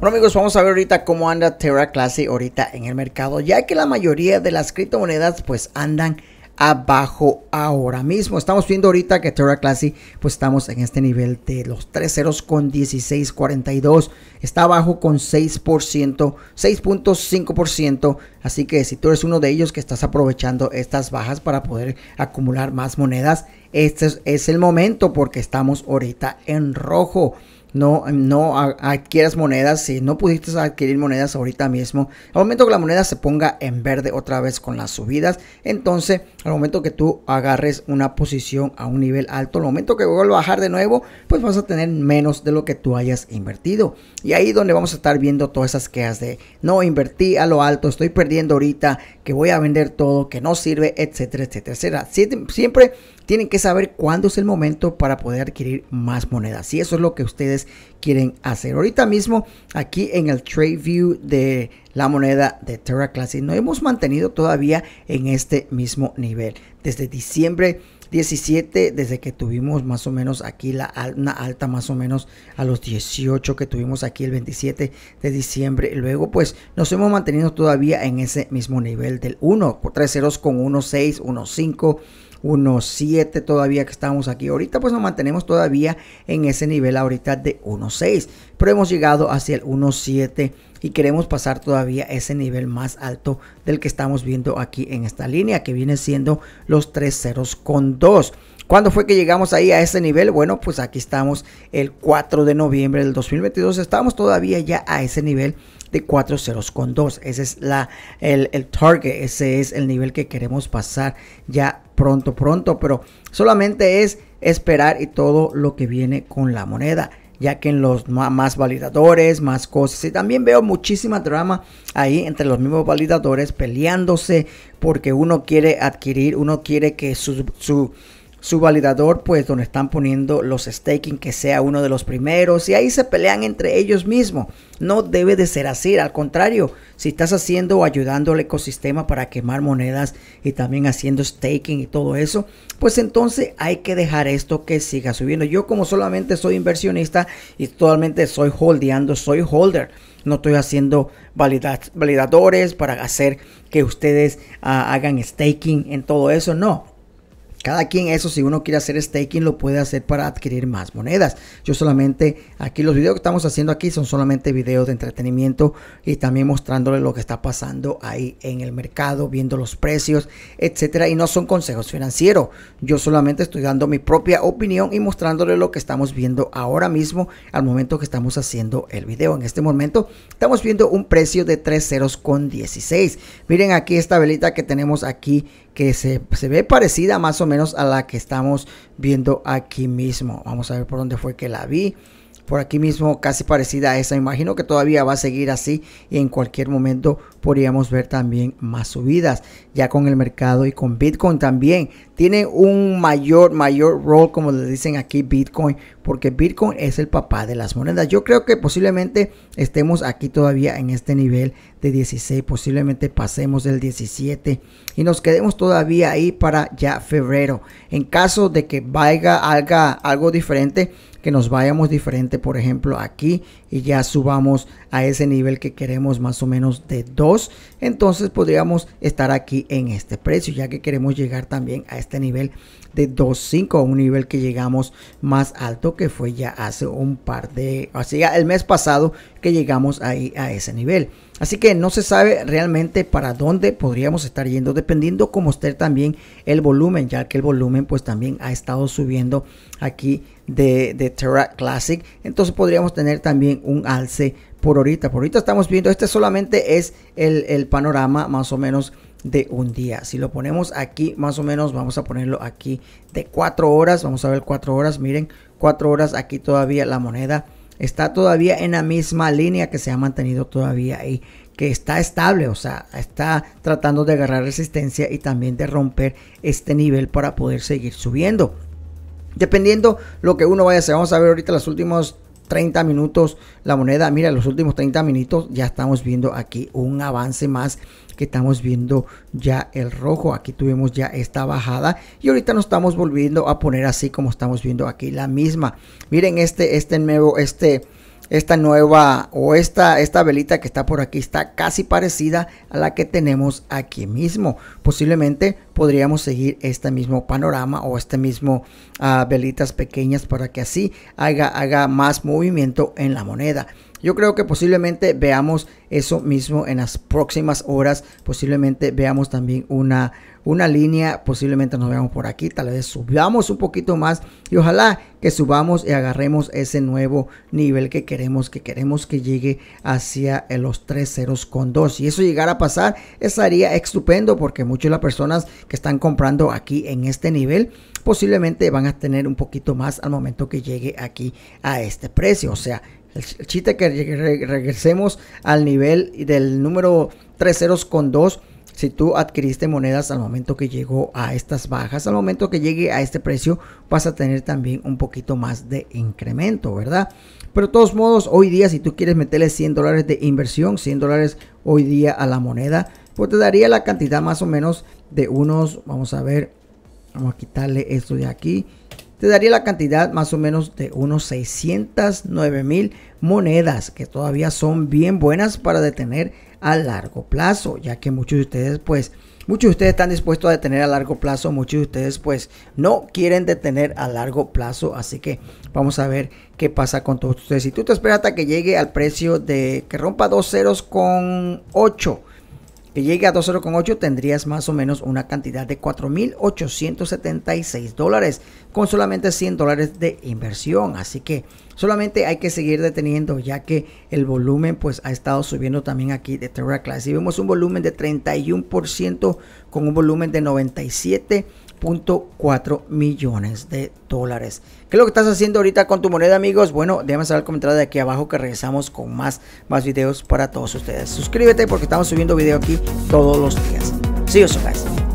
Bueno amigos, vamos a ver ahorita cómo anda Terra Classic ahorita en el mercado, ya que la mayoría de las criptomonedas pues andan abajo ahora mismo. Estamos viendo ahorita que Terra Classic, pues estamos en este nivel de los 3 ceros con 16.42. Está abajo con 6%, 6.5%. Así que si tú eres uno de ellos que estás aprovechando estas bajas para poder acumular más monedas, este es el momento porque estamos ahorita en rojo no, adquieras monedas si no pudiste adquirir monedas ahorita mismo. Al momento que la moneda se ponga en verde otra vez con las subidas, entonces al momento que tú agarres una posición a un nivel alto, al momento que vuelva a bajar de nuevo, pues vas a tener menos de lo que tú hayas invertido. Y ahí donde vamos a estar viendo todas esas quejas de no invertí a lo alto, estoy perdiendo ahorita, que voy a vender todo, que no sirve, etcétera, etcétera, etcétera. Siempre tienen que saber cuándo es el momento para poder adquirir más monedas. Y eso es lo que ustedes quieren hacer. Ahorita mismo, aquí en el trade view de la moneda de Terra Classic, no hemos mantenido todavía en este mismo nivel. Desde diciembre 17, desde que tuvimos más o menos aquí la, una alta más o menos a los 18 que tuvimos aquí el 27 de diciembre. Luego pues nos hemos mantenido todavía en ese mismo nivel del 1, 3 ceros con 1, 6, 1, 1.7 todavía que estamos aquí ahorita, pues nos mantenemos todavía en ese nivel ahorita de 1.6, pero hemos llegado hacia el 1.7 y queremos pasar todavía ese nivel más alto del que estamos viendo aquí en esta línea, que viene siendo los tres ceros con dos ¿Cuándo fue que llegamos ahí a ese nivel? Bueno, pues aquí estamos el 4 de noviembre del 2022. Estamos todavía ya a ese nivel de cuatro ceros con dos, Ese es la, el, el target, ese es el nivel que queremos pasar ya pronto, pronto, pero solamente es esperar y todo lo que viene con la moneda ya que en los más validadores, más cosas. Y también veo muchísima drama ahí entre los mismos validadores peleándose porque uno quiere adquirir, uno quiere que su, su su validador, pues donde están poniendo los staking, que sea uno de los primeros, y ahí se pelean entre ellos mismos. No debe de ser así, al contrario, si estás haciendo o ayudando al ecosistema para quemar monedas y también haciendo staking y todo eso, pues entonces hay que dejar esto que siga subiendo. Yo como solamente soy inversionista y totalmente soy holdeando, soy holder. No estoy haciendo validad, validadores para hacer que ustedes ah, hagan staking en todo eso. No, cada quien eso, si uno quiere hacer staking, lo puede hacer para adquirir más monedas. Yo solamente, aquí los videos que estamos haciendo aquí son solamente videos de entretenimiento y también mostrándole lo que está pasando ahí en el mercado, viendo los precios, etcétera. Y no son consejos financieros. Yo solamente estoy dando mi propia opinión y mostrándole lo que estamos viendo ahora mismo al momento que estamos haciendo el video. En este momento estamos viendo un precio de 3 ceros con 16. Miren aquí esta velita que tenemos aquí que se, se, ve parecida más o menos a la que estamos viendo aquí mismo. Vamos a ver por dónde fue que la vi. Por aquí mismo casi parecida a esa. Imagino que todavía va a seguir así y en cualquier momento podríamos ver también más subidas ya con el mercado y con Bitcoin también. Tiene un mayor, mayor rol, como le dicen aquí Bitcoin, porque Bitcoin es el papá de las monedas. Yo creo que posiblemente estemos aquí todavía en este nivel de 16, posiblemente pasemos del 17 y nos quedemos todavía ahí para ya febrero. En caso de que vaya algo diferente, que nos vayamos diferente, por ejemplo, aquí y ya subamos a ese nivel que queremos más o menos de 2, entonces podríamos estar aquí en este precio, ya que queremos llegar también a este nivel de 2.5, un nivel que llegamos más alto que fue ya hace un par de, así ya el mes pasado que llegamos ahí a ese nivel. Así que no se sabe realmente para dónde podríamos estar yendo, dependiendo como esté también el volumen, ya que el volumen pues también ha estado subiendo aquí de, Terra Classic. Entonces podríamos tener también un alce por ahorita. Por ahorita estamos viendo, este solamente es el, el panorama más o menos de un día. Si lo ponemos aquí, más o menos, vamos a ponerlo aquí de 4 horas. Vamos a ver 4 horas. Miren, 4 horas aquí todavía la moneda está todavía en la misma línea que se ha mantenido todavía ahí, que está estable, o sea, está tratando de agarrar resistencia y también de romper este nivel para poder seguir subiendo. Dependiendo lo que uno vaya a hacer, vamos a ver ahorita las últimas 30 minutos la moneda. Mira, los últimos 30 minutos ya estamos viendo aquí un avance más que estamos viendo ya el rojo. Aquí tuvimos ya esta bajada y ahorita nos estamos volviendo a poner así como estamos viendo aquí la misma. Miren este, este nuevo, este esta nueva o esta, esta velita que está por aquí está casi parecida a la que tenemos aquí mismo. Posiblemente podríamos seguir este mismo panorama o este mismo ah, velitas pequeñas para que así haga, haga más movimiento en la moneda. Yo creo que posiblemente veamos eso mismo en las próximas horas. Posiblemente veamos también una, una línea. Posiblemente nos veamos por aquí. Tal vez subamos un poquito más. Y ojalá que subamos y agarremos ese nuevo nivel que queremos. Que queremos que llegue hacia los 3 ceros con 2. Si eso llegara a pasar, estaría estupendo. Porque muchas de las personas que están comprando aquí en este nivel. Posiblemente van a tener un poquito más al momento que llegue aquí a este precio. O sea, el chiste que regresemos al nivel del número 3 ceros con si tú adquiriste monedas al momento que llegó a estas bajas, al momento que llegue a este precio, vas a tener también un poquito más de incremento, ¿verdad? Pero de todos modos, hoy día, si tú quieres meterle 100 dólares de inversión, 100 dólares hoy día a la moneda, pues te daría la cantidad más o menos de unos, vamos a ver, vamos a quitarle esto de aquí, te daría la cantidad más o menos de unos 609 mil monedas, que todavía son bien buenas para detener a largo plazo, ya que muchos de ustedes pues... Muchos de ustedes están dispuestos a detener a largo plazo, muchos de ustedes pues no quieren detener a largo plazo, así que vamos a ver qué pasa con todos ustedes. Si tú te esperas hasta que llegue al precio de que rompa dos ceros con 8 que llegue a 2.0,8 tendrías más o menos una cantidad de 4.876 dólares con solamente 100 dólares de inversión. Así que solamente hay que seguir deteniendo ya que el volumen pues ha estado subiendo también aquí de Terra Class. Y vemos un volumen de 31% con un volumen de 97 4 millones de dólares. ¿Qué es lo que estás haciendo ahorita con tu moneda, amigos? Bueno, déjame saber el comentario de aquí abajo que regresamos con más, más videos para todos ustedes. Suscríbete porque estamos subiendo video aquí todos los días. See you guys.